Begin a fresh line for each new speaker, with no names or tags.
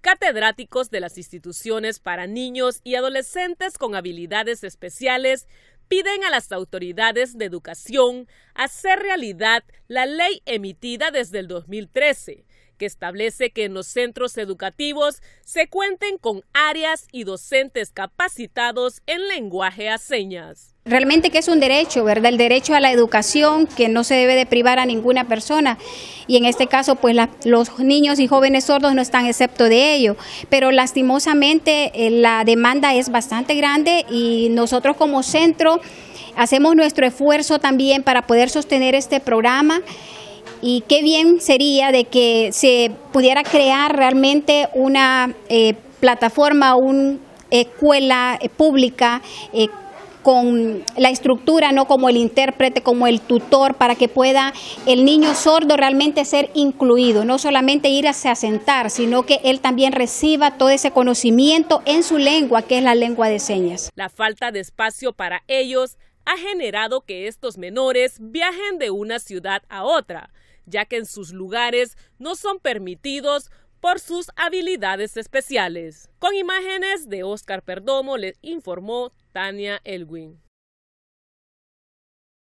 catedráticos de las instituciones para niños y adolescentes con habilidades especiales piden a las autoridades de educación hacer realidad la ley emitida desde el 2013 que establece que en los centros educativos se cuenten con áreas y docentes capacitados en lenguaje a señas.
Realmente que es un derecho, ¿verdad? El derecho a la educación que no se debe de privar a ninguna persona. Y en este caso, pues los niños y jóvenes sordos no están excepto de ello. Pero lastimosamente eh, la demanda es bastante grande y nosotros como centro hacemos nuestro esfuerzo también para poder sostener este programa y qué bien sería de que se pudiera crear realmente una eh, plataforma, una escuela eh, pública. Eh, con la estructura, no como el intérprete, como el tutor, para que pueda el niño sordo realmente ser incluido, no solamente ir a se sentar, sino que él también reciba todo ese conocimiento en su lengua, que es la lengua de señas.
La falta de espacio para ellos ha generado que estos menores viajen de una ciudad a otra ya que en sus lugares no son permitidos por sus habilidades especiales. Con imágenes de Oscar Perdomo les informó Tania Elwin.